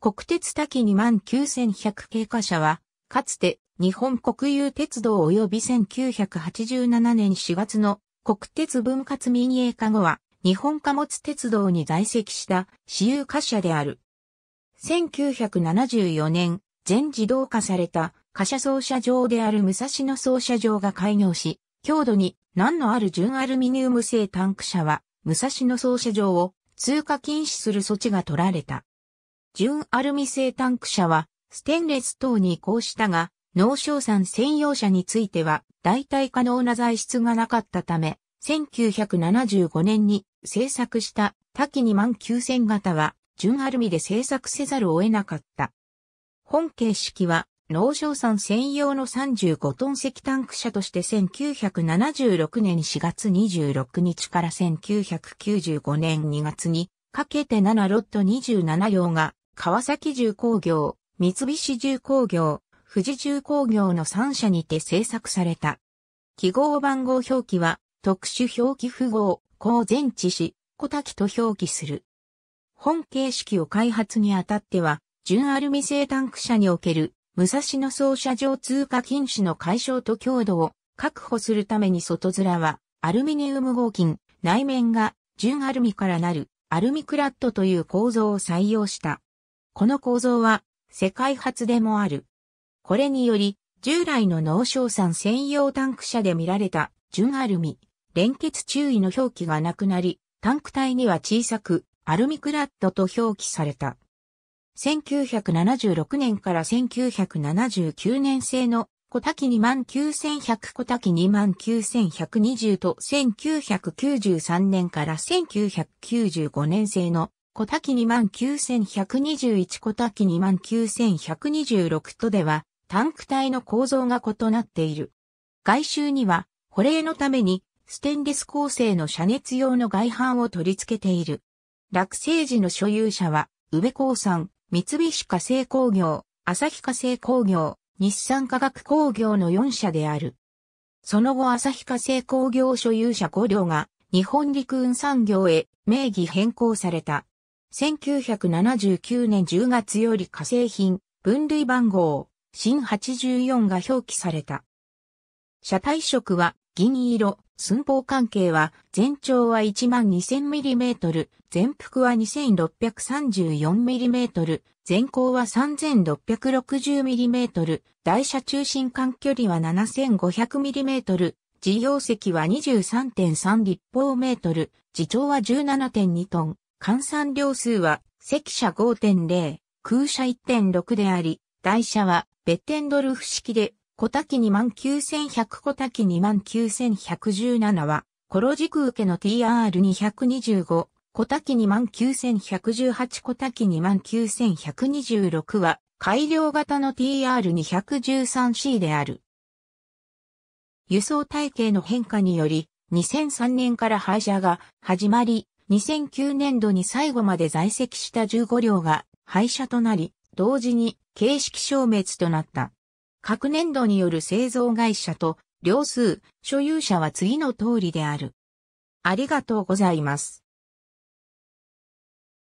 国鉄滝2万9100経過車は、かつて日本国有鉄道及び1987年4月の国鉄分割民営化後は日本貨物鉄道に在籍した私有貨車である。1974年、全自動化された貨車操車場である武蔵野操車場が開業し、強度に難のある純アルミニウム製タンク車は武蔵野操車場を通過禁止する措置が取られた。純アルミ製タンク車は、ステンレス等に移行したが、農商産専用車については、代替可能な材質がなかったため、1975年に製作した多機2万9000型は、純アルミで製作せざるを得なかった。本形式は、農商産専用の35トン石タンク車として1976年4月26日から1995年2月にかけて7ロット27両が川崎重工業、三菱重工業、富士重工業の3社にて製作された。記号番号表記は特殊表記符号、公前置詞、小滝と表記する。本形式を開発にあたっては、純アルミ製タンク車における武蔵野操車場通過禁止の解消と強度を確保するために外面はアルミニウム合金、内面が純アルミからなるアルミクラッドという構造を採用した。この構造は世界初でもある。これにより、従来の農商産専用タンク車で見られた純アルミ、連結注意の表記がなくなり、タンク体には小さくアルミクラッドと表記された。1976年から1979年製の小滝29100小滝29120と1993年から1995年製の小滝29121小滝29126とでは、タンク体の構造が異なっている。外周には、保冷のために、ステンレス構成の遮熱用の外板を取り付けている。落成時の所有者は、宇部鉱産、三菱化成工業、旭化成工業、日産化学工業の4社である。その後旭化成工業所有者5両が、日本陸運産業へ名義変更された。1979年10月より化成品、分類番号、新84が表記された。車体色は銀色、寸法関係は全長は 12000mm、全幅は 2634mm、全高は 3660mm、台車中心間距離は 7500mm、事業席は23.3立方メートル、自重は17.2トン、換算量数は、赤車5.0、空車1.6であり、台車は、ベッテンドルフ式で、小滝29100小滝29117は、コロ軸受けの TR225、小滝29118小滝29126は、改良型の TR213C である。輸送体系の変化により、2003年から廃車が始まり、2009年度に最後まで在籍した15両が廃車となり、同時に形式消滅となった。各年度による製造会社と両数、所有者は次の通りである。ありがとうございます。